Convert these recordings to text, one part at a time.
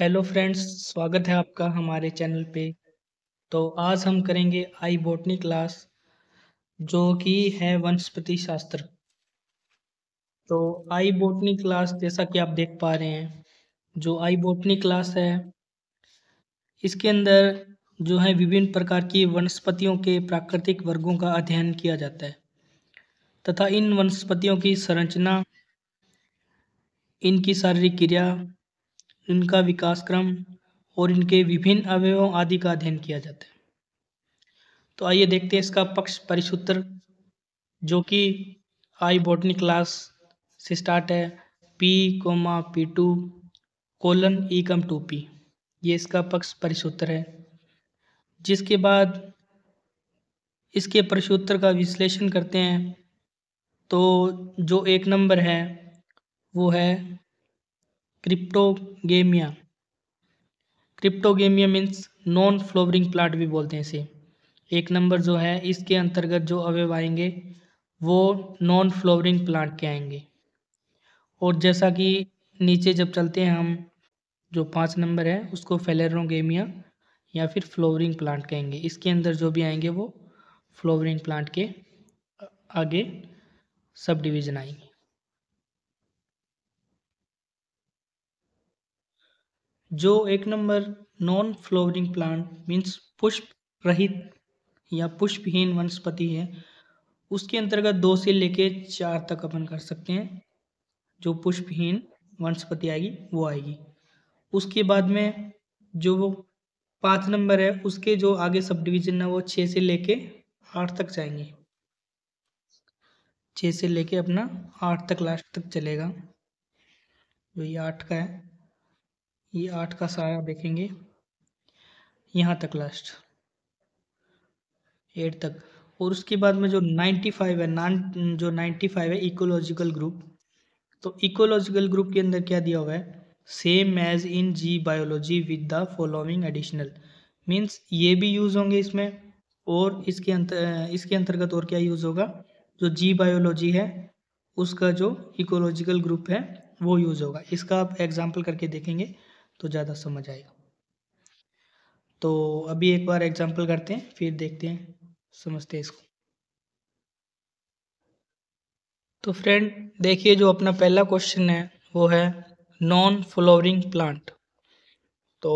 hello friends स्वागत है आपका हमारे चैनल पे तो आज हम करेंगे आई बोटनी क्लास जो कि है वनस्पति शास्त्र तो आई बोटनी क्लास जैसा कि आप देख पा रहे हैं जो आई बोटनी क्लास है इसके अंदर जो है विभिन्न प्रकार की वनस्पतियों के प्राकृतिक वर्गों का अध्ययन किया जाता है तथा इन वनस्पतियों की संरचना इनकी शारीरिक क्रिया इनका विकास क्रम और इनके विभिन्न अवयवों आदि का अध्ययन किया जाता है तो आइए देखते हैं इसका पक्ष परिसूत्र जो कि आई बॉटनी क्लास से स्टार्ट है P comma P two colon E come to P ये इसका पक्ष परिसूत्र है जिसके बाद इसके परिसूत्र का विश्लेषण करते हैं तो जो एक नंबर है वो है cryptogamia cryptogamia means non flowering plant भी बोलते हैं इसे एक नंबर जो है इसके अंतर्गत जो अवयव आएंगे वो नॉन फ्लोवरिंग प्लांट के आएंगे और जैसा कि नीचे जब चलते हैं हम जो पाँच नंबर है उसको फेलेरोगेमिया या फिर फ्लोवरिंग प्लांट कहेंगे इसके अंदर जो भी आएंगे वो फ्लोवरिंग प्लांट के आगे सब डिवीज़न आएंगे जो एक number non flowering plant means पुष्प रहित या पुष्पहीन वनस्पति है उसके अंतर्गत दो से लेके चार तक अपन कर सकते हैं जो पुष्पहीन वनस्पति आएगी वो आएगी उसके बाद में जो वो पाँच नंबर है उसके जो आगे सब डिवीजन है वो छः से लेके आठ तक जाएंगे छः से लेके अपना आठ तक लास्ट तक चलेगा जो ये आठ का है ये आठ का सारा देखेंगे यहाँ तक लास्ट एट तक और उसके बाद में जो फाइव है नान जो फाइव है इकोलॉजिकल ग्रुप तो इकोलॉजिकल ग्रुप के अंदर क्या दिया हुआ है same as in G biology with the following additional means ये भी यूज़ होंगे इसमें और इसके अंतर इसके अंतर्गत और क्या यूज़ होगा जो जी बायोलॉजी है उसका जो इकोलॉजिकल ग्रुप है वो यूज़ होगा इसका आप एग्जाम्पल करके देखेंगे तो ज़्यादा समझ आएगा तो अभी एक बार एग्जाम्पल करते हैं फिर देखते हैं समझते हैं इसको तो फ्रेंड देखिए जो अपना पहला क्वेश्चन है वो है नॉन फ्लोरिंग प्लांट तो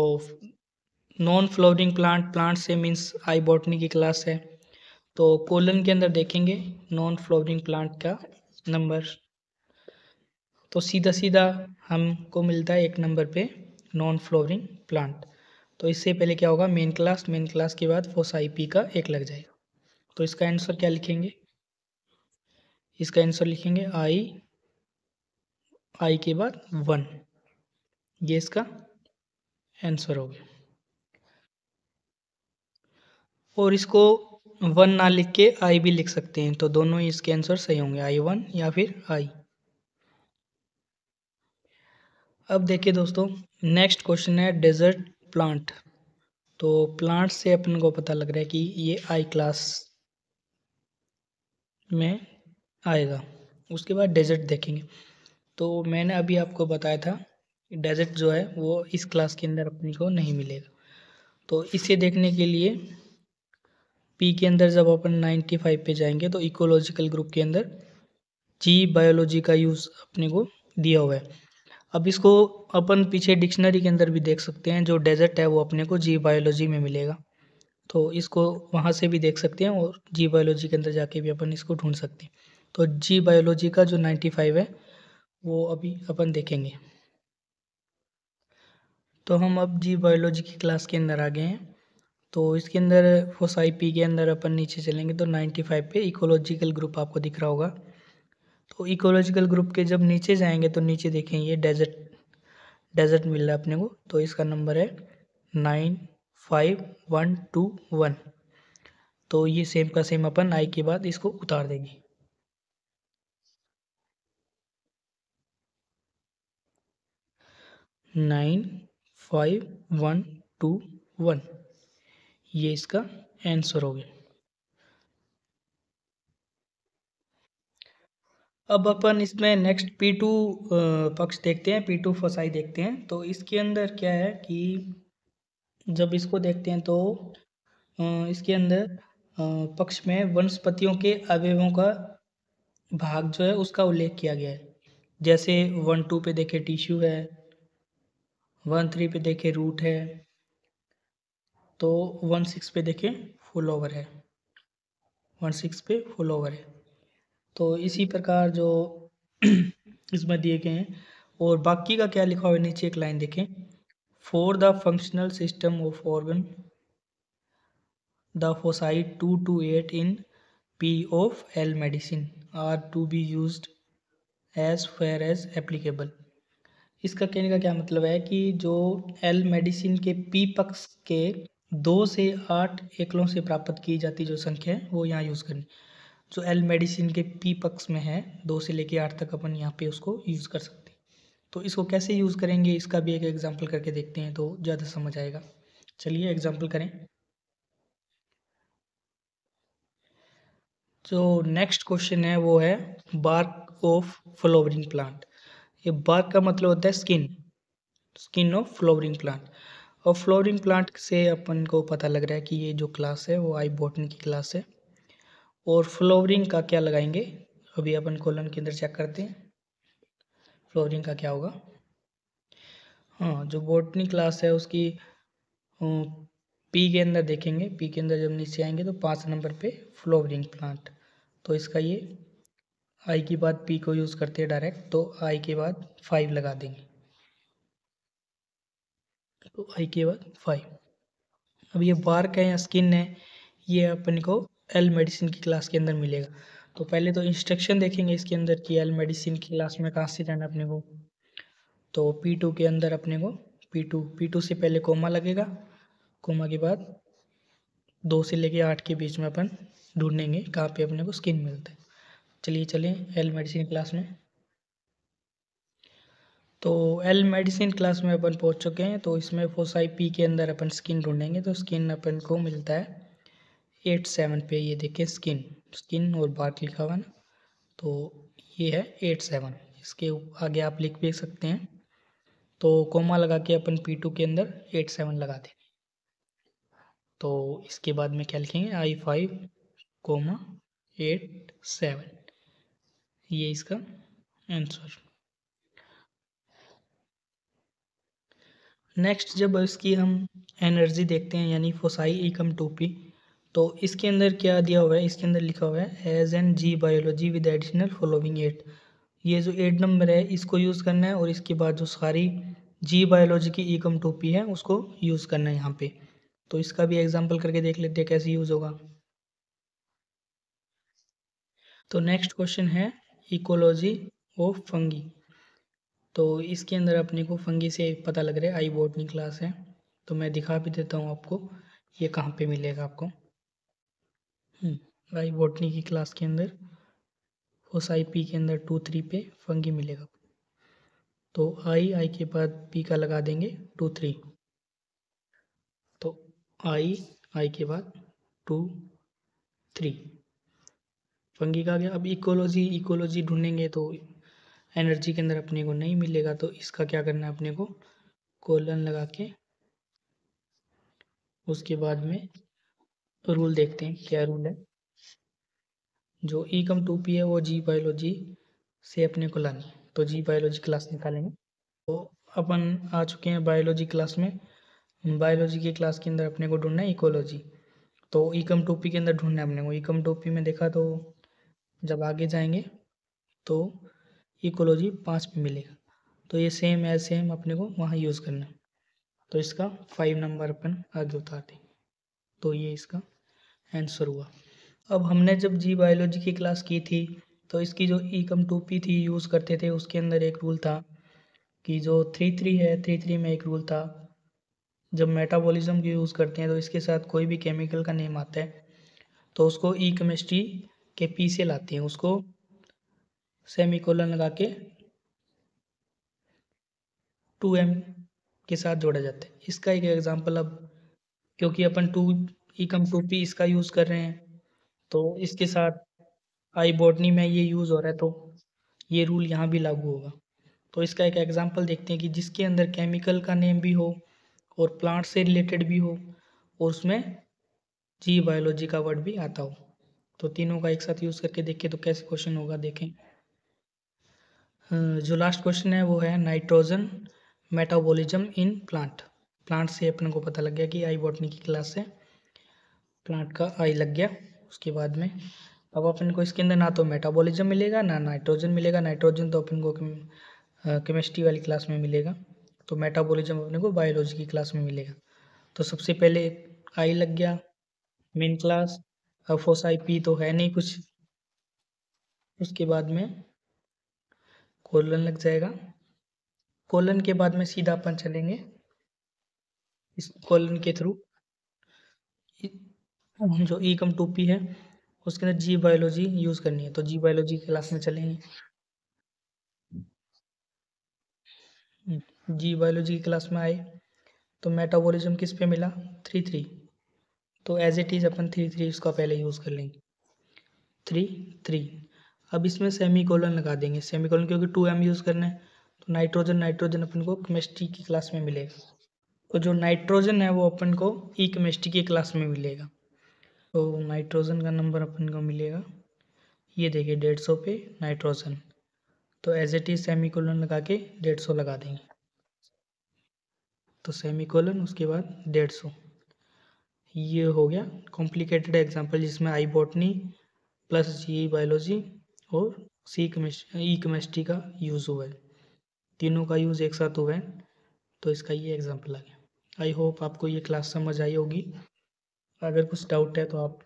नॉन फ्लोरिंग प्लांट प्लांट से मीन्स आई बॉटनी की क्लास है तो कोलन के अंदर देखेंगे नॉन फ्लोरिंग प्लांट का नंबर तो सीधा सीधा हमको मिलता है एक नंबर पे नॉन फ्लोरिंग प्लांट तो इससे पहले क्या होगा मेन क्लास मेन क्लास के बाद पी का एक लग जाएगा तो इसका आंसर क्या लिखेंगे इसका आंसर लिखेंगे आई आई के बाद वन ये इसका आंसर हो गया और इसको वन ना लिख के आई भी लिख सकते हैं तो दोनों ही इसके आंसर सही होंगे आई वन या फिर आई अब देखिए दोस्तों नेक्स्ट क्वेश्चन है डेजर्ट प्लांट तो प्लांट से अपन को पता लग रहा है कि ये आई क्लास में आएगा उसके बाद डेजर्ट देखेंगे तो मैंने अभी आपको बताया था डेजर्ट जो है वो इस क्लास के अंदर अपने को नहीं मिलेगा तो इसे देखने के लिए पी के अंदर जब अपन 95 पे जाएंगे तो इकोलॉजिकल ग्रुप के अंदर जी बायोलॉजी का यूज़ अपने को दिया हुआ है अब इसको अपन पीछे डिक्शनरी के अंदर भी देख सकते हैं जो डेजर्ट है वो अपने को जी बायोलॉजी में मिलेगा तो इसको वहाँ से भी देख सकते हैं और जी बायोलॉजी के अंदर जाके भी अपन इसको ढूंढ सकते हैं तो जी बायोलॉजी का जो नाइन्टी फाइव है वो अभी अपन देखेंगे तो हम अब जी बायोलॉजी की क्लास के अंदर आ गए हैं तो इसके अंदर फोसाई पी के अंदर अपन नीचे चलेंगे तो नाइन्टी फाइव पे इकोलॉजिकल ग्रुप आपको दिख रहा होगा तो इकोलॉजिकल ग्रुप के जब नीचे जाएंगे तो नीचे देखें ये डेजर्ट डेजर्ट मिल रहा है अपने को तो इसका नंबर है nine five one two one तो ये सेम का सेम अपन आई के बाद इसको उतार देंगे nine five one two one ये इसका आंसर हो गया अब अपन इसमें नेक्स्ट पी टू पक्ष देखते हैं पी टू फसाई देखते हैं तो इसके अंदर क्या है कि जब इसको देखते हैं तो इसके अंदर पक्ष में वनस्पतियों के अवयवों का भाग जो है उसका उल्लेख किया गया है जैसे वन टू पे देखे टिश्यू है वन थ्री पे देखे रूट है तो वन सिक्स पे देखे फुल ओवर है वन सिक्स पे फुल ओवर है तो इसी प्रकार जो इसमें दिए गए हैं और बाकी का क्या लिखा हुआ है नीचे एक लाइन देखें for the functional system of organ the phosite two two eight in P of L medicine are to be use as far as applicable इसका कहने का क्या मतलब है कि जो एल मेडिसिन के पी पक्ष के दो से आठ एकलों से प्राप्त की जाती जो संख्या है वो यहाँ यूज़ करनी जो एल मेडिसिन के पी पक्ष में है दो से लेके आठ तक अपन यहाँ पे उसको यूज़ कर सकते हैं तो इसको कैसे यूज़ करेंगे इसका भी एक एग्जाम्पल करके देखते हैं तो ज़्यादा समझ आएगा चलिए एग्जाम्पल करें जो नेक्स्ट क्वेश्चन है वो है बार्क ऑफ फ्लोवरिंग प्लांट ये बार्क का मतलब होता है skin skin of flowering plant और फ्लोरिंग प्लांट से अपन को पता लग रहा है कि ये जो क्लास है वो आई बॉटनी की क्लास है और फ्लोवरिंग का क्या लगाएंगे अभी अपन कॉलन के अंदर चेक करते हैं फ्लोवरिंग का क्या होगा हाँ जो बोटनी क्लास है उसकी पी के अंदर देखेंगे पी के अंदर जब नीचे आएंगे तो पाँच नंबर पे फ्लोवरिंग प्लांट तो इसका ये आई के बाद पी को यूज़ करते हैं डायरेक्ट तो आई के बाद फाइव लगा देंगे तो आई के बाद फाइव अब ये बार्क है या स्किन है ये अपन को एल मेडिसिन की क्लास के अंदर मिलेगा तो पहले तो इंस्ट्रक्शन देखेंगे इसके अंदर कि एल मेडिसिन की क्लास में कहाँ से जाना अपने को तो पी टू के अंदर अपने को पी टू पी टू से पहले कोमा लगेगा कोमा के बाद दो से लेके आठ के बीच में अपन ढूंढेंगे कहाँ पे अपने को स्किन मिलता है चलिए चलें एल मेडिसिन क्लास में तो एल मेडिसिन क्लास में अपन पहुँच चुके हैं तो इसमें फोसाई पी के अंदर अपन स्किन ढूंढेंगे तो स्किन अपन को मिलता है एट सेवन पे ये देखिए स्किन स्किन और बार्क लिखा हुआ ना तो ये है एट सेवन इसके आगे आप लिख भी सकते हैं तो कोमा लगा के अपन पी टू के अंदर एट सेवन लगा देंगे तो इसके बाद में क्या लिखेंगे I five comma eight seven ये इसका आंसर नेक्स्ट जब इसकी हम एनर्जी देखते हैं यानी फोसाई एकम टोपी तो इसके अंदर क्या दिया हुआ है इसके अंदर लिखा हुआ है as in G biology with additional following eight ये जो एट नंबर है इसको यूज़ करना है और इसके बाद जो सारी जी बायोलॉजी की एकम टोपी है उसको यूज़ करना है यहाँ पे तो इसका भी एग्जाम्पल करके देख लेते हैं कैसे यूज़ होगा तो नेक्स्ट क्वेश्चन है इकोलॉजी ऑफ फंगी तो इसके अंदर अपने को फंगी से पता लग रहा है आई बोटनी क्लास है तो मैं दिखा भी देता हूँ आपको ये कहाँ पे मिलेगा आपको गाई हम्म, बॉटनी की क्लास के अंदर उस आई पी के अंदर टू थ्री पे फंगी मिलेगा तो आई आई के बाद पी का लगा देंगे टू थ्री तो आई आई के बाद टू थ्री फंगी का गया अब इकोलॉजी इकोलॉजी ढूंढेंगे तो एनर्जी के अंदर अपने को नहीं मिलेगा तो इसका क्या करना है अपने को कोलन लगा के उसके बाद में रूल देखते हैं क्या रूल है जो ई कम टू पी है वो जी बायोलॉजी से अपने को लानी है तो जी बायोलॉजी क्लास निकालेंगे तो अपन आ चुके हैं बायोलॉजी क्लास में बायोलॉजी के क्लास के अंदर अपने को ढूंढना है इकोलॉजी तो ई कम टू पी के अंदर ढूंढना है अपने को ई कम टू पी में देखा तो जब आगे जाएंगे तो इकोलॉजी पाँच पे मिलेगा तो ये सेम एज सेम अपने को वहाँ यूज़ करना है तो इसका फाइव नंबर अपन आगे उतार देंगे तो ये इसका आंसर हुआ अब हमने जब जी बायोलॉजी की क्लास की थी तो इसकी जो E e come to P थी यूज़ करते थे उसके अंदर एक रूल था कि जो थ्री थ्री है थ्री थ्री में एक रूल था जब मेटाबॉलिज्म की यूज़ करते हैं तो इसके साथ कोई भी केमिकल का नेम आता है तो उसको ई e केमिस्ट्री के पी से लाते हैं उसको सेमिकोलन लगा के टू एम के साथ जोड़ा जाता है इसका एक एग्ज़ाम्पल अब क्योंकि अपन टू ई पी इसका यूज़ कर रहे हैं तो इसके साथ आई बॉटनी में ये यूज़ हो रहा है तो ये रूल यहाँ भी लागू होगा तो इसका एक एग्जांपल देखते हैं कि जिसके अंदर केमिकल का नेम भी हो और प्लांट से रिलेटेड भी हो और उसमें जी बायोलॉजी का वर्ड भी आता हो तो तीनों का एक साथ यूज़ करके देखें तो कैसे क्वेश्चन होगा देखें जो लास्ट क्वेश्चन है वो है nitrogen metabolism in plant plant से अपने को पता लग गया कि आई बॉटनी की क्लास से प्लांट का आई लग गया उसके बाद में अब अपन को इसके अंदर ना तो मेटाबॉलिज्म मिलेगा ना नाइट्रोजन मिलेगा नाइट्रोजन तो अपन को केमिस्ट्री वाली क्लास में मिलेगा तो मेटाबॉलिज्म अपने को बायोलॉजी की क्लास में मिलेगा तो सबसे पहले आई लग गया मेन क्लास अब फोसा आई पी तो है नहीं कुछ उसके बाद में कोलन लग जाएगा कोलन के बाद में सीधा अपन चलेंगे इस कोलन के थ्रू जो E e come to P है उसके अंदर जी बायोलॉजी यूज़ करनी है तो जी बायोलॉजी क्लास में चलेंगे जी बायोलॉजी की क्लास में आए तो मेटाबॉलिज्म किस पे मिला थ्री थ्री तो एज इट इज़ अपन थ्री थ्री उसका पहले यूज़ कर लेंगे थ्री थ्री अब इसमें सेमी कॉलन लगा देंगे सेमी कॉलन क्योंकि टू एम यूज़ करना है तो नाइट्रोजन नाइट्रोजन अपन को केमिस्ट्री की क्लास में मिलेगा तो जो नाइट्रोजन है वो अपन को ई केमिस्ट्री की क्लास में मिलेगा तो नाइट्रोजन का नंबर अपन को मिलेगा ये देखिए डेढ़ सौ पे नाइट्रोजन तो as it is semicolon लगा के डेढ़ सौ लगा देंगे तो सेमी कोलन उसके बाद डेढ़ सौ ये हो गया कॉम्प्लिकेटेड एग्जाम्पल जिसमें I botany plus G biology और सी केमिस्ट्री ई केमिस्ट्री का यूज़ हुआ है तीनों का यूज़ एक साथ हुआ है तो इसका ये एग्जाम्पल आ गया आई होप आपको ये क्लास समझ आई होगी अगर कुछ डाउट है तो आप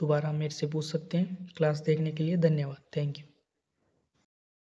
दोबारा मेरे से पूछ सकते हैं क्लास देखने के लिए धन्यवाद थैंक यू